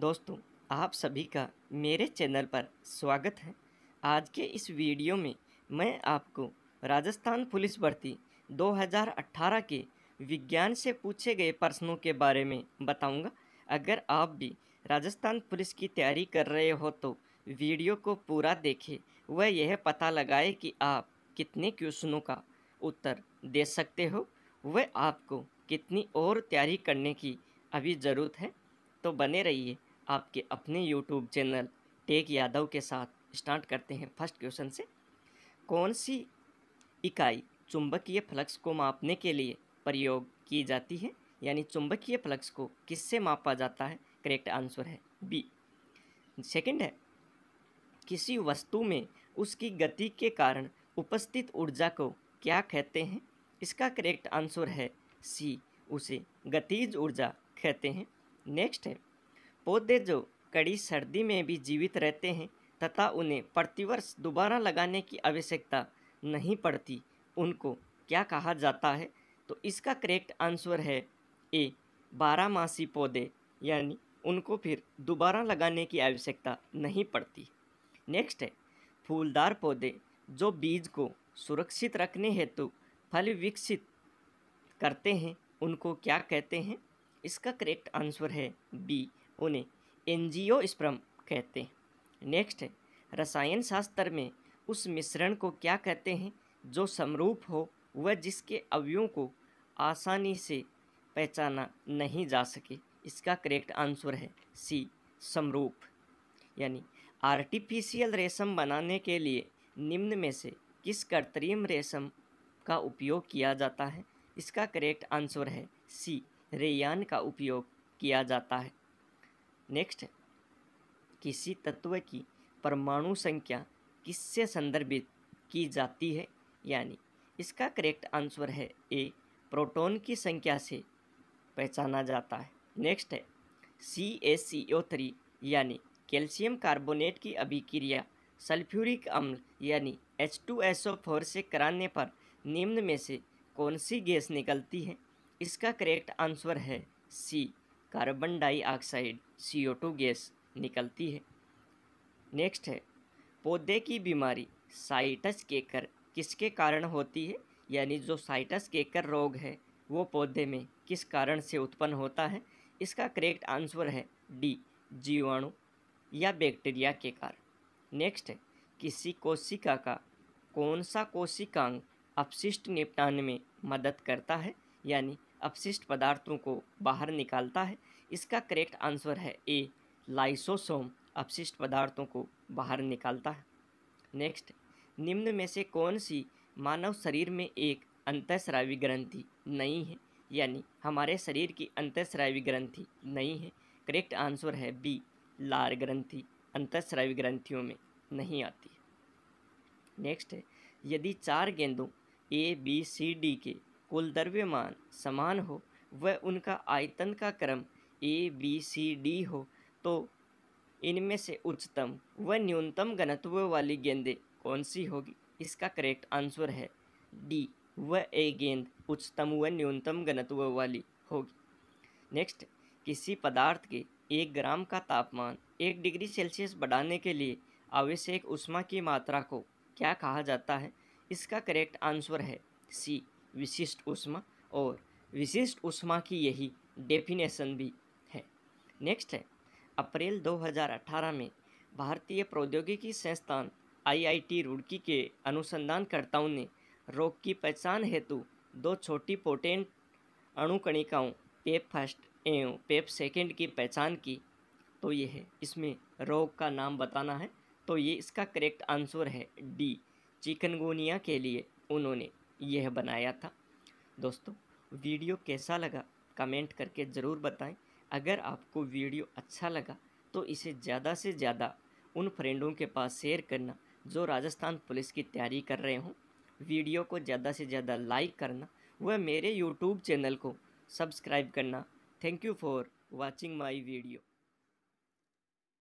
दोस्तों आप सभी का मेरे चैनल पर स्वागत है आज के इस वीडियो में मैं आपको राजस्थान पुलिस भर्ती 2018 के विज्ञान से पूछे गए प्रश्नों के बारे में बताऊंगा। अगर आप भी राजस्थान पुलिस की तैयारी कर रहे हो तो वीडियो को पूरा देखें वह यह पता लगाए कि आप कितने क्वेश्चनों का उत्तर दे सकते हो वह आपको कितनी और तैयारी करने की अभी ज़रूरत है तो बने रहिए आपके अपने यूट्यूब चैनल टेक यादव के साथ स्टार्ट करते हैं फर्स्ट क्वेश्चन से कौन सी इकाई चुंबकीय फ्लक्स को मापने के लिए प्रयोग की जाती है यानी चुंबकीय फ्लक्स को किससे मापा जाता है करेक्ट आंसर है बी सेकंड है किसी वस्तु में उसकी गति के कारण उपस्थित ऊर्जा को क्या कहते हैं इसका करेक्ट आंसर है सी उसे गतिज ऊर्जा कहते हैं नेक्स्ट है पौधे जो कड़ी सर्दी में भी जीवित रहते हैं तथा उन्हें प्रतिवर्ष दोबारा लगाने की आवश्यकता नहीं पड़ती उनको क्या कहा जाता है तो इसका करेक्ट आंसर है ए बारहमासी पौधे यानी उनको फिर दोबारा लगाने की आवश्यकता नहीं पड़ती नेक्स्ट है फूलदार पौधे जो बीज को सुरक्षित रखने हेतु फल विकसित करते हैं उनको क्या कहते हैं इसका करेक्ट आंसर है बी उन्हें एनजीओ स्प्रम कहते हैं नेक्स्ट है रसायन शास्त्र में उस मिश्रण को क्या कहते हैं जो समरूप हो वह जिसके अवयों को आसानी से पहचाना नहीं जा सके इसका करेक्ट आंसर है सी समरूप यानी आर्टिफिशियल रेशम बनाने के लिए निम्न में से किस कृत्रिम रेशम का उपयोग किया जाता है इसका करेक्ट आंसर है सी रेयान का उपयोग किया जाता है नेक्स्ट किसी तत्व की परमाणु संख्या किससे संदर्भित की जाती है यानी इसका करेक्ट आंसर है ए प्रोटॉन की संख्या से पहचाना जाता है नेक्स्ट है C S C O three यानी कैल्शियम कार्बोनेट की अभिक्रिया सल्फ्यूरिक अम्ल यानी H two S O four से कराने पर निम्न में से कौन सी गैस निकलती है इसका करेक्ट आंसर है C carbon dioxide two gas निकलती है नेक्स्ट है पौधे की बीमारी साइटस केकर किसके कारण होती है यानी जो साइटस केकर रोग है वो पौधे में किस कारण से उत्पन्न होता है इसका करेक्ट आंसर है डी जीवाणु या बैक्टीरिया के कारण नेक्स्ट है किसी कोशिका का कौन सा कोशिकांग अपशिष्ट निपटान में मदद करता है यानी अपशिष्ट पदार्थों को बाहर निकालता है इसका करेक्ट आंसर है ए लाइसोसोम अपशिष्ट पदार्थों को बाहर निकालता है नेक्स्ट निम्न में से कौन सी मानव शरीर में एक अंतःस्रावी ग्रंथि नहीं है यानी हमारे शरीर की अंतःस्रावी ग्रंथि नहीं है करेक्ट आंसर है बी लार ग्रंथि अंतःस्रावी ग्रंथियों में नहीं आती नेक्स्ट है यदि चार गेंदों ए बी सी डी के कुल द्रव्यमान समान हो व उनका आयतन का क्रम ए बी सी डी हो तो इनमें से उच्चतम व न्यूनतम घनत्व वाली गेंदें कौन सी होगी इसका करेक्ट आंसर है डी व ए गेंद उच्चतम व न्यूनतम घनत्व वाली होगी नेक्स्ट किसी पदार्थ के एक ग्राम का तापमान एक डिग्री सेल्सियस बढ़ाने के लिए आवश्यक उष्मा की मात्रा को क्या कहा जाता है इसका करेक्ट आंसर है सी विशिष्ट उष्मा और विशिष्ट उष्मा की यही डेफिनेशन भी है नेक्स्ट है अप्रैल 2018 में भारतीय प्रौद्योगिकी संस्थान आईआईटी रुड़की के अनुसंधानकर्ताओं ने रोग की पहचान हेतु दो छोटी पोटेंट अणुकणिकाओं पेप फर्स्ट एवं पेप सेकेंड की पहचान की तो ये है इसमें रोग का नाम बताना है तो ये इसका करेक्ट आंसर है डी चिकनगोनिया के लिए उन्होंने यह बनाया था दोस्तों वीडियो कैसा लगा कमेंट करके ज़रूर बताएं अगर आपको वीडियो अच्छा लगा तो इसे ज़्यादा से ज़्यादा उन फ्रेंडों के पास शेयर करना जो राजस्थान पुलिस की तैयारी कर रहे हों वीडियो को ज़्यादा से ज़्यादा लाइक करना व मेरे यूट्यूब चैनल को सब्सक्राइब करना thank you for watching my video